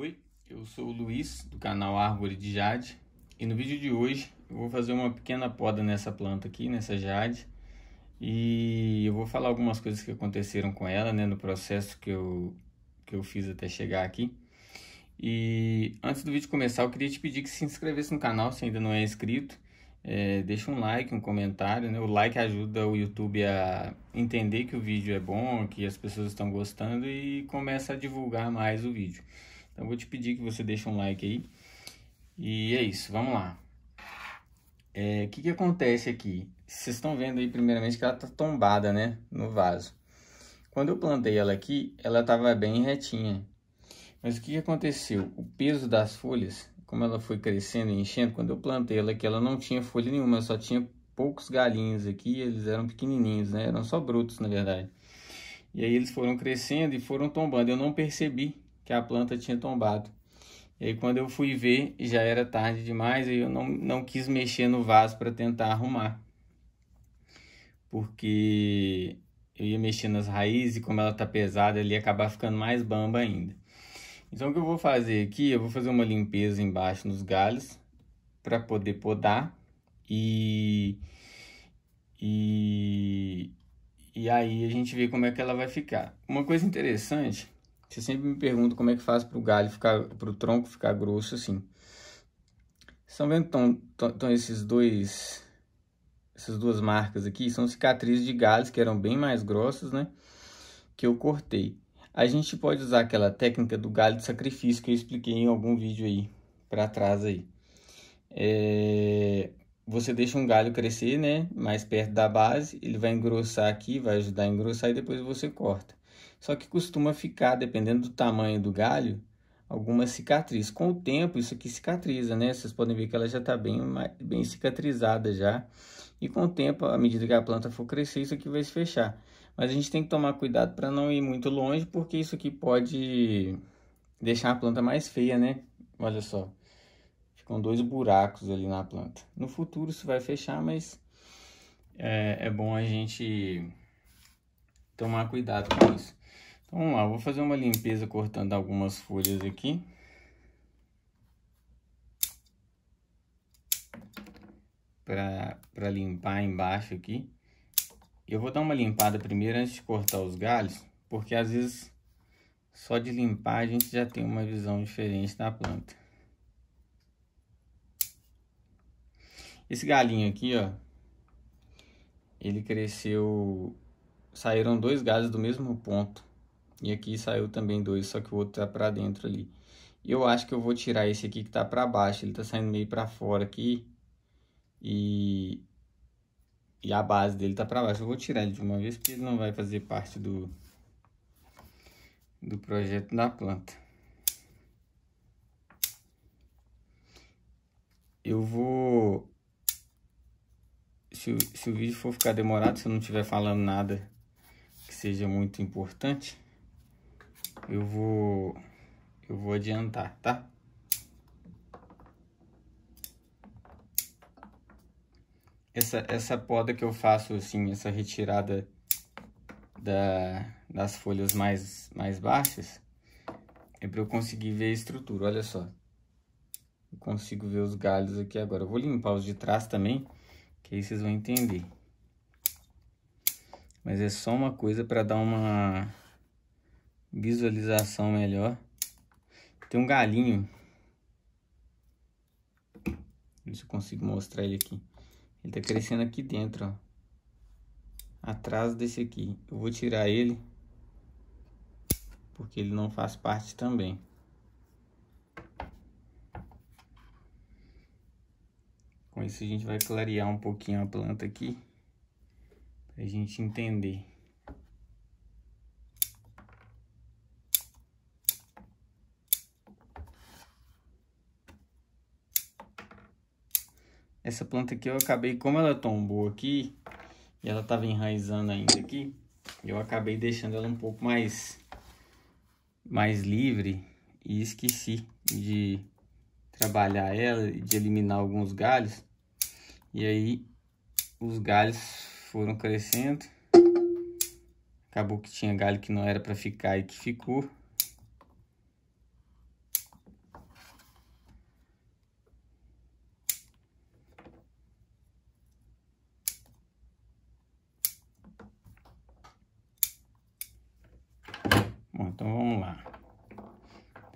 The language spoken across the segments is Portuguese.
Oi, eu sou o Luiz do canal Árvore de Jade e no vídeo de hoje eu vou fazer uma pequena poda nessa planta aqui, nessa Jade e eu vou falar algumas coisas que aconteceram com ela né, no processo que eu, que eu fiz até chegar aqui. E antes do vídeo começar, eu queria te pedir que se inscrevesse no canal se ainda não é inscrito. É, deixa um like, um comentário, né? O like ajuda o YouTube a entender que o vídeo é bom, que as pessoas estão gostando e começa a divulgar mais o vídeo. Então eu vou te pedir que você deixe um like aí. E é isso, vamos lá. É, o é, que, que acontece aqui? Vocês estão vendo aí primeiramente que ela tá tombada, né? No vaso. Quando eu plantei ela aqui, ela estava bem retinha. Mas o que, que aconteceu? O peso das folhas, como ela foi crescendo e enchendo, quando eu plantei ela aqui, ela não tinha folha nenhuma, só tinha poucos galinhos aqui, eles eram pequenininhos, né? Eram só brutos, na verdade. E aí eles foram crescendo e foram tombando. Eu não percebi que a planta tinha tombado. E aí quando eu fui ver, já era tarde demais e eu não, não quis mexer no vaso para tentar arrumar. Porque eu ia mexer nas raízes e como ela tá pesada, ele ia acabar ficando mais bamba ainda. Então o que eu vou fazer aqui, eu vou fazer uma limpeza embaixo nos galhos para poder podar e e e aí a gente vê como é que ela vai ficar. Uma coisa interessante você sempre me pergunta como é que faz para o galho ficar, para o tronco ficar grosso assim. Estão vendo então, esses dois, essas duas marcas aqui são cicatrizes de galhos que eram bem mais grossos, né? Que eu cortei. A gente pode usar aquela técnica do galho de sacrifício que eu expliquei em algum vídeo aí para trás aí. É, você deixa um galho crescer, né? Mais perto da base, ele vai engrossar aqui, vai ajudar a engrossar e depois você corta só que costuma ficar, dependendo do tamanho do galho, alguma cicatriz. Com o tempo, isso aqui cicatriza, né? Vocês podem ver que ela já está bem, bem cicatrizada já. E com o tempo, à medida que a planta for crescer, isso aqui vai se fechar. Mas a gente tem que tomar cuidado para não ir muito longe, porque isso aqui pode deixar a planta mais feia, né? Olha só, ficam dois buracos ali na planta. No futuro isso vai fechar, mas é, é bom a gente tomar cuidado com isso. Então, vamos lá, vou fazer uma limpeza cortando algumas folhas aqui. Para limpar embaixo aqui. Eu vou dar uma limpada primeiro antes de cortar os galhos, porque às vezes só de limpar a gente já tem uma visão diferente da planta. Esse galinho aqui, ó, ele cresceu, saíram dois galhos do mesmo ponto. E aqui saiu também dois, só que o outro tá para dentro ali. Eu acho que eu vou tirar esse aqui que tá para baixo, ele tá saindo meio para fora aqui. E e a base dele tá para baixo. Eu vou tirar ele de uma vez porque ele não vai fazer parte do do projeto da planta. Eu vou se, se o vídeo for ficar demorado, se eu não estiver falando nada que seja muito importante, eu vou eu vou adiantar, tá? Essa, essa poda que eu faço assim, essa retirada da, das folhas mais, mais baixas, é para eu conseguir ver a estrutura, olha só. Eu consigo ver os galhos aqui agora. Eu vou limpar os de trás também, que aí vocês vão entender. Mas é só uma coisa para dar uma visualização melhor. Tem um galinho. Ver se eu consigo mostrar ele aqui. Ele tá crescendo aqui dentro, ó. Atrás desse aqui. Eu vou tirar ele. Porque ele não faz parte também. Com isso a gente vai clarear um pouquinho a planta aqui. Pra gente entender. Essa planta aqui eu acabei, como ela tombou tá aqui, e ela estava enraizando ainda aqui, eu acabei deixando ela um pouco mais, mais livre e esqueci de trabalhar ela, e de eliminar alguns galhos. E aí os galhos foram crescendo. Acabou que tinha galho que não era para ficar e que ficou.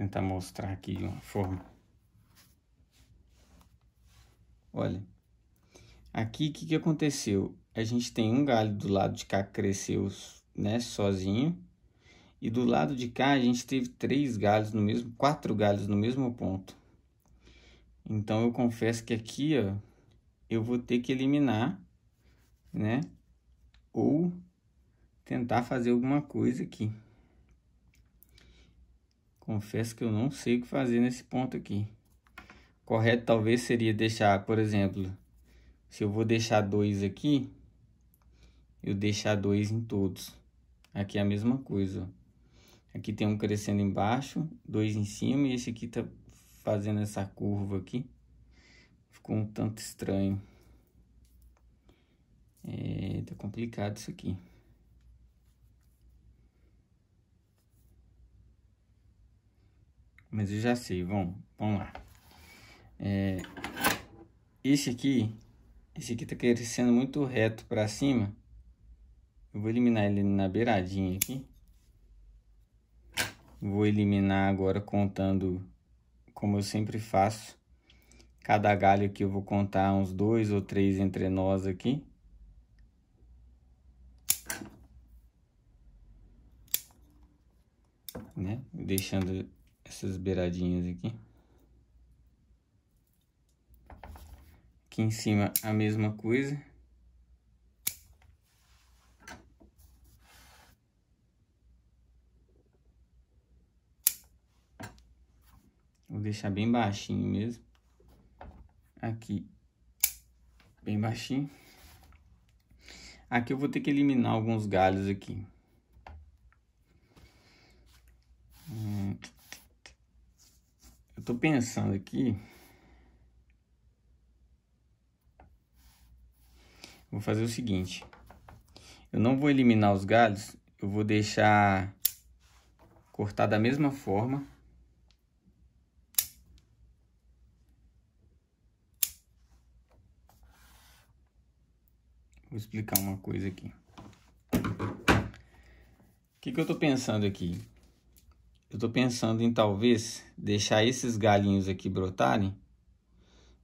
tentar mostrar aqui de uma forma. Olha, aqui o que, que aconteceu? A gente tem um galho do lado de cá que cresceu né, sozinho, e do lado de cá a gente teve três galhos no mesmo, quatro galhos no mesmo ponto. Então eu confesso que aqui ó, eu vou ter que eliminar, né? Ou tentar fazer alguma coisa aqui. Confesso que eu não sei o que fazer nesse ponto aqui. Correto talvez seria deixar, por exemplo, se eu vou deixar dois aqui, eu deixar dois em todos. Aqui é a mesma coisa. Aqui tem um crescendo embaixo, dois em cima e esse aqui tá fazendo essa curva aqui. Ficou um tanto estranho. É, tá complicado isso aqui. mas eu já sei, vamos, vamos lá. É, esse aqui, esse aqui tá crescendo muito reto para cima. Eu vou eliminar ele na beiradinha aqui. Vou eliminar agora contando, como eu sempre faço. Cada galho aqui eu vou contar uns dois ou três entre nós aqui. Né? Deixando essas beiradinhas aqui. Aqui em cima a mesma coisa. Vou deixar bem baixinho mesmo. Aqui, bem baixinho. Aqui eu vou ter que eliminar alguns galhos aqui. Eu tô pensando aqui. Vou fazer o seguinte. Eu não vou eliminar os galhos. Eu vou deixar cortar da mesma forma. Vou explicar uma coisa aqui. O que, que eu tô pensando aqui? eu estou pensando em talvez deixar esses galhinhos aqui brotarem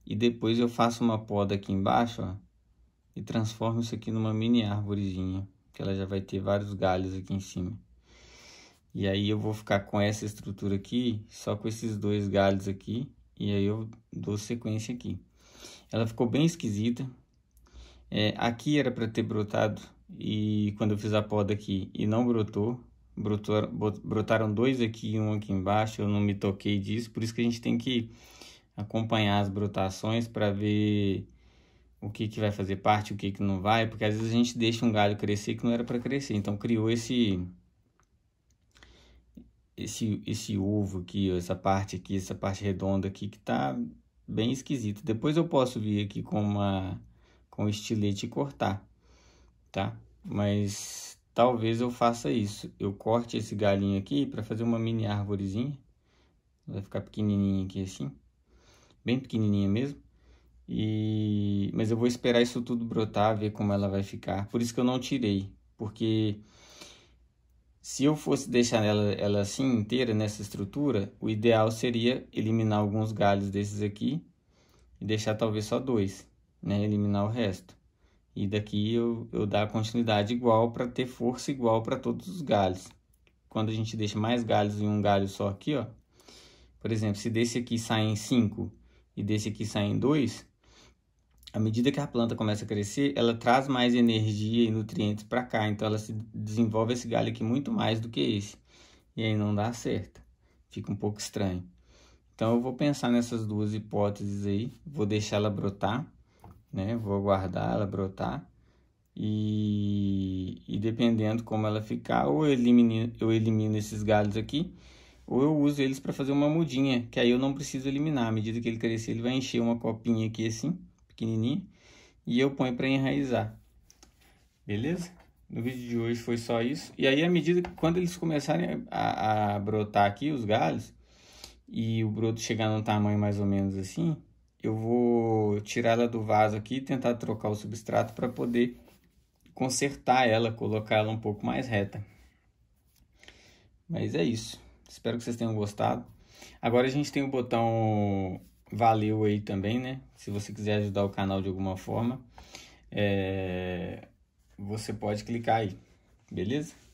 e depois eu faço uma poda aqui embaixo ó, e transformo isso aqui numa mini árvorezinha, que ela já vai ter vários galhos aqui em cima. E aí eu vou ficar com essa estrutura aqui, só com esses dois galhos aqui, e aí eu dou sequência aqui. Ela ficou bem esquisita. É, aqui era para ter brotado, e quando eu fiz a poda aqui, e não brotou, brotaram, dois aqui e um aqui embaixo, eu não me toquei disso, por isso que a gente tem que acompanhar as brotações para ver o que, que vai fazer parte, o que, que não vai, porque às vezes a gente deixa um galho crescer que não era para crescer, então criou esse esse esse ovo aqui, essa parte aqui, essa parte redonda aqui que tá bem esquisita. Depois eu posso vir aqui com uma com um estilete e cortar, tá? Mas Talvez eu faça isso. Eu corte esse galinho aqui para fazer uma mini árvorezinha. Vai ficar pequenininha aqui assim. Bem pequenininha mesmo. E... Mas eu vou esperar isso tudo brotar, ver como ela vai ficar. Por isso que eu não tirei. Porque se eu fosse deixar ela, ela assim inteira nessa estrutura, o ideal seria eliminar alguns galhos desses aqui. E deixar talvez só dois, né? Eliminar o resto e daqui eu, eu dar continuidade igual para ter força igual para todos os galhos. Quando a gente deixa mais galhos em um galho só aqui, ó, por exemplo, se desse aqui saem 5 e desse aqui saem 2, à medida que a planta começa a crescer, ela traz mais energia e nutrientes para cá, então ela se desenvolve esse galho aqui muito mais do que esse. E aí não dá certo. Fica um pouco estranho. Então eu vou pensar nessas duas hipóteses aí, vou deixar ela brotar né? Vou aguardar ela brotar e, e dependendo como ela ficar, ou eu elimino, eu elimino esses galhos aqui, ou eu uso eles para fazer uma mudinha, que aí eu não preciso eliminar. À medida que ele crescer, ele vai encher uma copinha aqui assim, pequenininha, e eu ponho para enraizar. Beleza? No vídeo de hoje foi só isso. E aí, à medida que quando eles começarem a, a brotar aqui, os galhos, e o broto chegar num tamanho mais ou menos assim, eu vou tirá-la do vaso aqui e tentar trocar o substrato para poder consertar ela, colocar ela um pouco mais reta. Mas é isso. Espero que vocês tenham gostado. Agora a gente tem o botão valeu aí também, né? Se você quiser ajudar o canal de alguma forma, é... você pode clicar aí, beleza?